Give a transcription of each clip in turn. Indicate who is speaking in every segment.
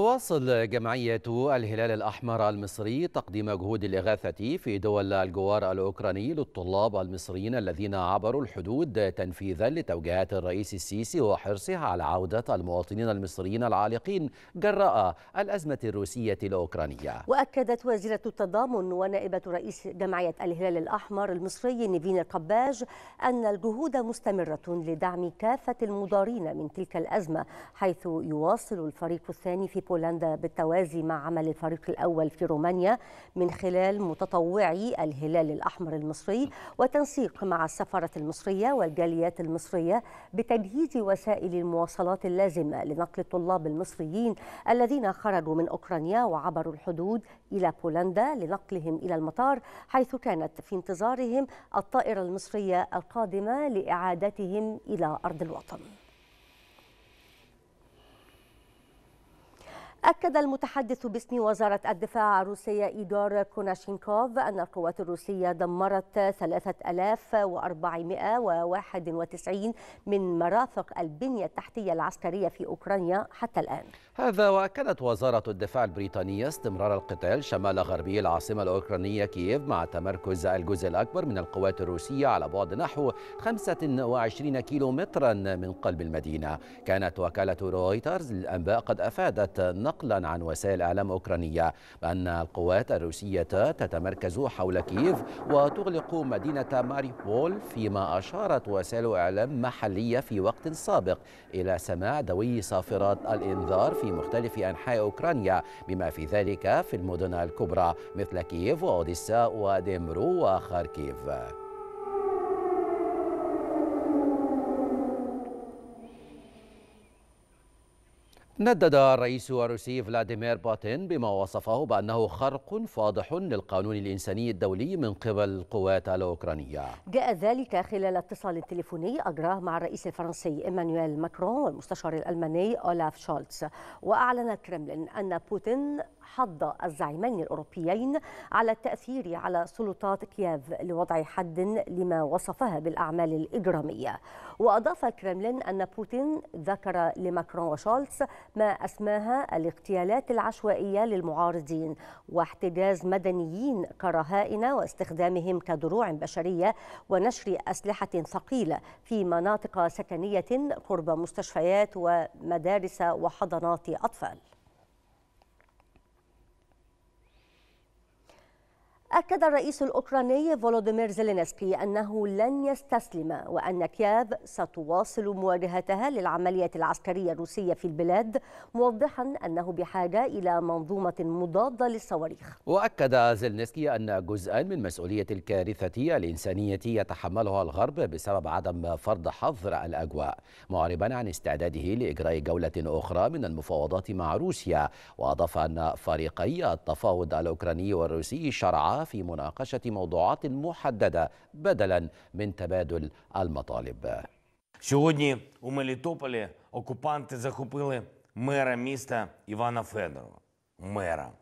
Speaker 1: تواصل جمعية الهلال الأحمر المصري تقديم جهود الإغاثة في دول الجوار الأوكراني للطلاب المصريين الذين عبروا الحدود تنفيذا لتوجيهات الرئيس السيسي وحرصه على عودة المواطنين المصريين العالقين جراء الأزمة الروسية الأوكرانية
Speaker 2: وأكدت وزيرة التضامن ونائبة رئيس جمعية الهلال الأحمر المصري نيفين القباج أن الجهود مستمرة لدعم كافة المضارين من تلك الأزمة حيث يواصل الفريق الثاني في بولندا بالتوازي مع عمل الفريق الأول في رومانيا من خلال متطوعي الهلال الأحمر المصري وتنسيق مع السفارة المصرية والجاليات المصرية بتجهيز وسائل المواصلات اللازمة لنقل الطلاب المصريين الذين خرجوا من أوكرانيا وعبروا الحدود إلى بولندا لنقلهم إلى المطار حيث كانت في انتظارهم الطائرة المصرية القادمة لإعادتهم إلى أرض الوطن أكد المتحدث باسم وزارة الدفاع الروسية إيدور كوناشينكوف أن القوات الروسية دمرت 3491 من مرافق البنية التحتية العسكرية في أوكرانيا حتى الآن
Speaker 1: هذا وأكدت وزارة الدفاع البريطانية استمرار القتال شمال غربي العاصمة الأوكرانية كييف مع تمركز الجزء الأكبر من القوات الروسية على بعد نحو 25 كيلومترا من قلب المدينة كانت وكالة رويترز للأنباء قد أفادت نقلا عن وسائل إعلام أوكرانية بأن القوات الروسية تتمركز حول كييف وتغلق مدينة ماريبول فيما أشارت وسائل إعلام محلية في وقت سابق إلى سماع دوي صافرات الإنذار في مختلف أنحاء أوكرانيا بما في ذلك في المدن الكبرى مثل كييف وأوديسا وديمرو وخاركيف ندد الرئيس الروسي فلاديمير بوتين بما وصفه بأنه خرق فاضح للقانون الإنساني الدولي من قبل القوات الأوكرانية
Speaker 2: جاء ذلك خلال اتصال تليفوني أجراه مع الرئيس الفرنسي إيمانويل ماكرون والمستشار الألماني أولاف شولتز وأعلن الكرملين أن بوتين حض الزعيمين الأوروبيين على التأثير على سلطات كييف لوضع حد لما وصفها بالأعمال الإجرامية وأضاف الكرملين أن بوتين ذكر لماكرون وشولتز ما أسماها الاغتيالات العشوائية للمعارضين واحتجاز مدنيين كرهائن واستخدامهم كدروع بشرية ونشر أسلحة ثقيلة في مناطق سكنية قرب مستشفيات ومدارس وحضانات أطفال أكد الرئيس الأوكراني فولوديمير زيلينسكي أنه لن يستسلم وأن كياف ستواصل مواجهتها للعملية العسكرية الروسية في البلاد موضحا أنه بحاجة إلى منظومة مضادة للصواريخ
Speaker 1: وأكد زيلينسكي أن جزءا من مسؤولية الكارثة الإنسانية يتحملها الغرب بسبب عدم فرض حظر الأجواء معربا عن استعداده لإجراء جولة أخرى من المفاوضات مع روسيا وأضاف أن فريقي التفاوض الأوكراني والروسي شرعا القراءه في مناقشه موضوعات محدده بدلا من تبادل المطالب Сьогодні у Мелітополі окупанти захопили мера міста Івана Федорова, мера,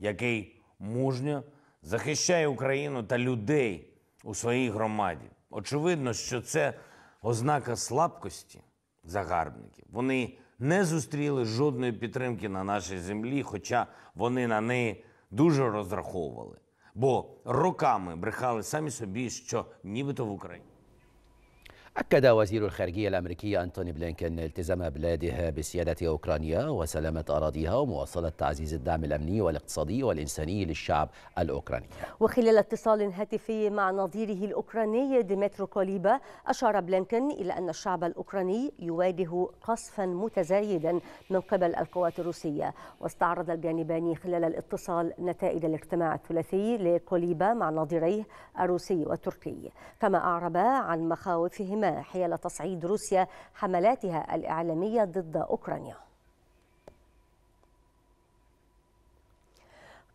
Speaker 1: який мужньо захищає Україну та людей у своїй громаді. Очевидно, що це ознака слабкості загарбників. Вони не зустріли жодної підтримки на нашій землі, хоча вони на неї дуже розраховували бо роками брехали самі собі, що нібито в Україні. أكد وزير الخارجية الأمريكي أنتوني بلينكن التزام بلاده بسيادة أوكرانيا وسلامة أراضيها ومواصلة تعزيز الدعم الأمني والاقتصادي والإنساني للشعب الأوكراني
Speaker 2: وخلال اتصال هاتفي مع نظيره الأوكراني ديمترو كوليبا أشار بلينكن إلى أن الشعب الأوكراني يواجه قصفا متزايدا من قبل القوات الروسية واستعرض الجانبان خلال الاتصال نتائج الاجتماع الثلاثي لكوليبا مع نظيريه الروسي والتركي كما أعرب عن مخاوفهما حيال تصعيد روسيا حملاتها الإعلامية ضد أوكرانيا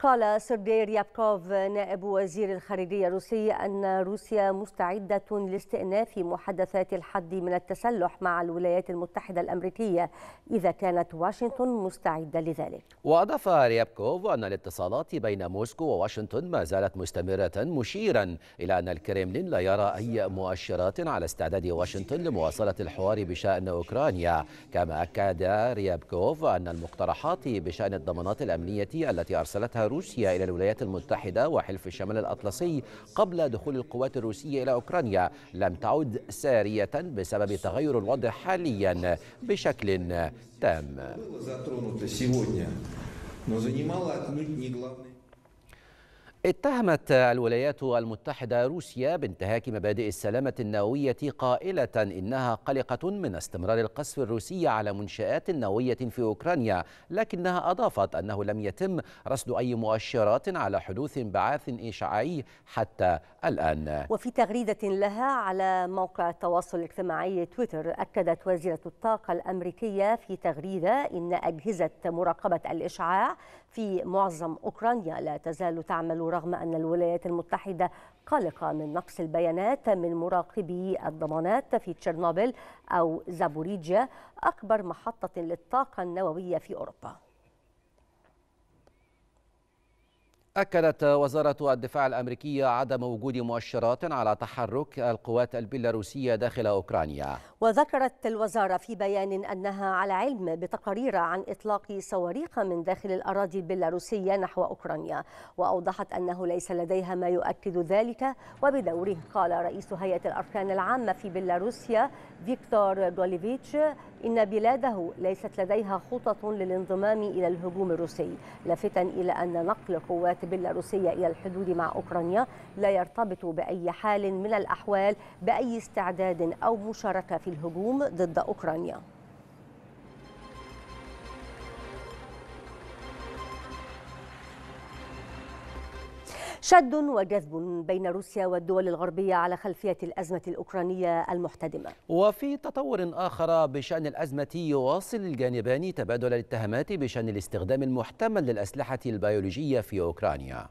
Speaker 2: قال سيرجي ريابكوف نائب وزير الخارجية الروسي أن روسيا مستعدة لاستئناف محادثات الحد من التسلح مع الولايات المتحدة الأمريكية إذا كانت واشنطن مستعدة لذلك
Speaker 1: وأضاف ريابكوف أن الاتصالات بين موسكو وواشنطن ما زالت مستمرة مشيرا إلى أن الكريملين لا يرى أي مؤشرات على استعداد واشنطن لمواصلة الحوار بشأن أوكرانيا كما أكد ريابكوف أن المقترحات بشأن الضمانات الأمنية التي أرسلتها روسيا إلى الولايات المتحدة وحلف الشمال الأطلسي قبل دخول القوات الروسية إلى أوكرانيا لم تعد سارية بسبب تغير الوضع حاليا بشكل تام. اتهمت الولايات المتحدة روسيا بانتهاك مبادئ السلامة النووية قائلة إنها قلقة من استمرار القصف الروسي على منشآت نووية في أوكرانيا لكنها أضافت أنه لم يتم رصد أي مؤشرات على حدوث انبعاث إشعاعي حتى الآن
Speaker 2: وفي تغريدة لها على موقع التواصل الاجتماعي تويتر أكدت وزيرة الطاقة الأمريكية في تغريدة إن أجهزة مراقبة الإشعاع في معظم أوكرانيا لا تزال تعمل رغم أن الولايات المتحدة قلقة من نقص البيانات من مراقبي الضمانات في تشيرنوبل أو زابوريجيا أكبر محطة للطاقة النووية في أوروبا
Speaker 1: أكدت وزارة الدفاع الأمريكية عدم وجود مؤشرات على تحرك القوات البيلاروسية داخل أوكرانيا
Speaker 2: وذكرت الوزارة في بيان أنها على علم بتقارير عن إطلاق صواريخ من داخل الأراضي البيلاروسية نحو أوكرانيا وأوضحت أنه ليس لديها ما يؤكد ذلك وبدوره قال رئيس هيئة الأركان العامة في بيلاروسيا فيكتور غوليفيتش إن بلاده ليست لديها خطط للانضمام إلى الهجوم الروسي لافتا إلى أن نقل قوات بيلاروسية إلى الحدود مع أوكرانيا لا يرتبط بأي حال من الأحوال بأي استعداد أو مشاركة في الهجوم ضد أوكرانيا شد وجذب بين روسيا والدول الغربية على خلفية الأزمة الأوكرانية المحتدمة
Speaker 1: وفي تطور آخر بشأن الأزمة يواصل الجانبان تبادل الاتهامات بشأن الاستخدام المحتمل للأسلحة البيولوجية في أوكرانيا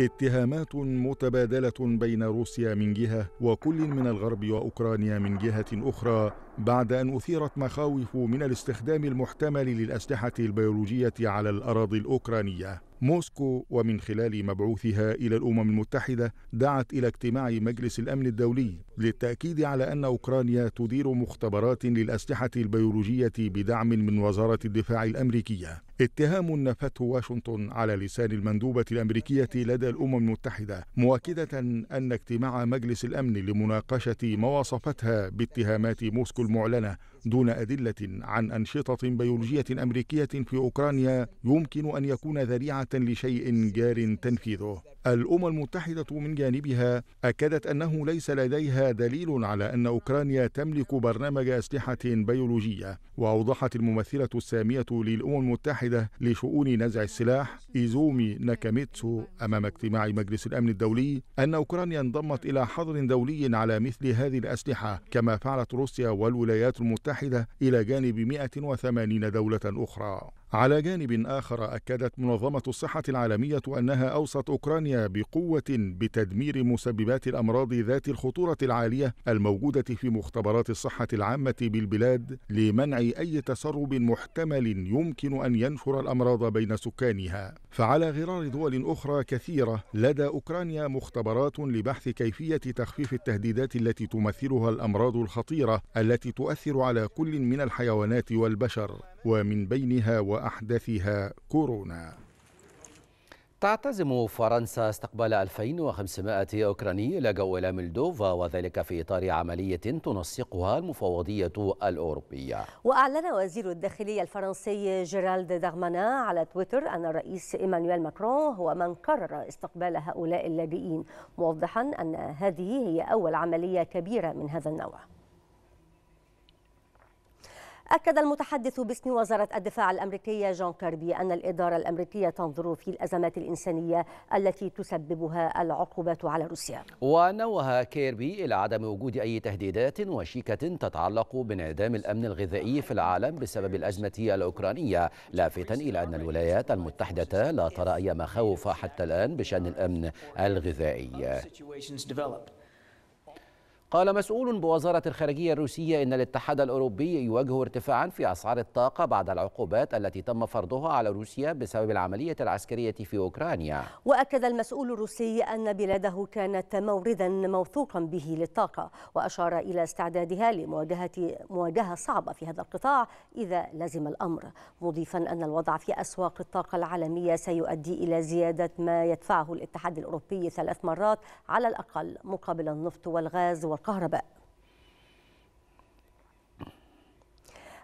Speaker 3: اتهامات متبادلة بين روسيا من جهة وكل من الغرب وأوكرانيا من جهة أخرى بعد أن أثيرت مخاوف من الاستخدام المحتمل للأسلحة البيولوجية على الأراضي الأوكرانية موسكو ومن خلال مبعوثها إلى الأمم المتحدة دعت إلى اجتماع مجلس الأمن الدولي للتأكيد على أن أوكرانيا تدير مختبرات للأسلحة البيولوجية بدعم من وزارة الدفاع الأمريكية اتهام نفته واشنطن على لسان المندوبة الأمريكية لدى الأمم المتحدة مؤكدة أن اجتماع مجلس الأمن لمناقشة ما وصفتها باتهامات موسكو المعلنة دون أدلة عن أنشطة بيولوجية أمريكية في أوكرانيا يمكن أن يكون ذريعة لشيء جار تنفيذه. الأمم المتحدة من جانبها أكدت أنه ليس لديها دليل على أن أوكرانيا تملك برنامج أسلحة بيولوجية، وأوضحت الممثلة السامية للأمم المتحدة لشؤون نزع السلاح إيزومي ناكاميتسو أمام اجتماع مجلس الأمن الدولي أن أوكرانيا انضمت إلى حظر دولي على مثل هذه الأسلحة كما فعلت روسيا والولايات الولايات المتحدة إلى جانب 180 دولة أخرى على جانب آخر أكدت منظمة الصحة العالمية أنها أوصت أوكرانيا بقوة بتدمير مسببات الأمراض ذات الخطورة العالية الموجودة في مختبرات الصحة العامة بالبلاد لمنع أي تسرب محتمل يمكن أن ينشر الأمراض بين سكانها فعلى غرار دول أخرى كثيرة لدى أوكرانيا مختبرات لبحث كيفية تخفيف التهديدات التي تمثلها الأمراض الخطيرة التي تؤثر على كل من الحيوانات والبشر ومن بينها وأحدثها كورونا تعتزم
Speaker 1: فرنسا استقبال 2500 أوكراني لجوء إلى ملدوفا وذلك في إطار عملية تنسقها المفوضية الأوروبية
Speaker 2: وأعلن وزير الداخلية الفرنسي جيرالد دغمانا على تويتر أن الرئيس إيمانويل ماكرون هو من قرر استقبال هؤلاء اللاجئين موضحا أن هذه هي أول عملية كبيرة من هذا النوع أكد المتحدث باسم وزارة الدفاع الأمريكية جون كيربي أن الإدارة الأمريكية تنظر في الأزمات الإنسانية التي تسببها العقوبات على روسيا
Speaker 1: ونوه كيربي إلى عدم وجود أي تهديدات وشيكة تتعلق بانعدام الأمن الغذائي في العالم بسبب الأزمة الأوكرانية لافتا إلى أن الولايات المتحدة لا ترى أي مخاوف حتى الآن بشأن الأمن الغذائي قال مسؤول بوزارة الخارجية الروسية إن الاتحاد الأوروبي يواجه ارتفاعا في أسعار الطاقة بعد العقوبات التي تم فرضها على روسيا بسبب العملية العسكرية في أوكرانيا
Speaker 2: وأكد المسؤول الروسي أن بلاده كانت موردا موثوقا به للطاقة وأشار إلى استعدادها لمواجهة مواجهة صعبة في هذا القطاع إذا لزم الأمر مضيفا أن الوضع في أسواق الطاقة العالمية سيؤدي إلى زيادة ما يدفعه الاتحاد الأوروبي ثلاث مرات على الأقل مقابل النفط والغاز والطاقة. الكهرباء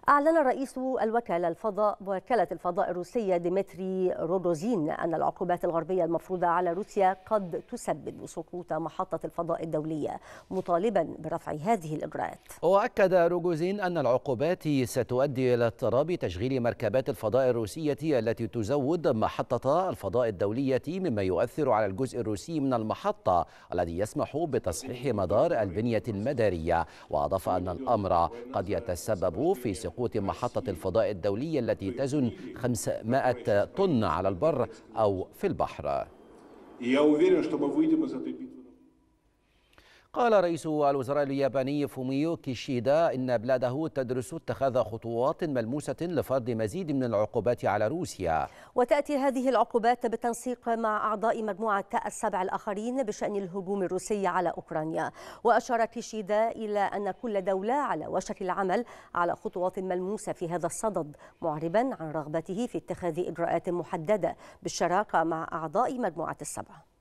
Speaker 2: أعلن رئيس الوكالة الفضاء وكالة الفضاء الروسية ديمتري رودوزين أن العقوبات الغربية المفروضة على روسيا قد تسبب سقوط محطة الفضاء الدولية مطالبا برفع هذه الإجراءات
Speaker 1: وأكد روجوزين أن العقوبات ستؤدي إلى اضطراب تشغيل مركبات الفضاء الروسية التي تزود محطة الفضاء الدولية مما يؤثر على الجزء الروسي من المحطة الذي يسمح بتصحيح مدار البنية المدارية وأضاف أن الأمر قد يتسبب في سقوط قوة محطة الفضاء الدولية التي تزن 500 طن على البر أو في البحر e قال رئيس الوزراء الياباني فوميو كيشيدا إن بلاده تدرس اتخاذ خطوات ملموسة لفرض مزيد من العقوبات على روسيا
Speaker 2: وتأتي هذه العقوبات بالتنسيق مع أعضاء مجموعة السبع الآخرين بشأن الهجوم الروسي على أوكرانيا وأشار كيشيدا إلى أن كل دولة على وشك العمل على خطوات ملموسة في هذا الصدد معربا عن رغبته في اتخاذ إجراءات محددة بالشراكة مع أعضاء مجموعة السبع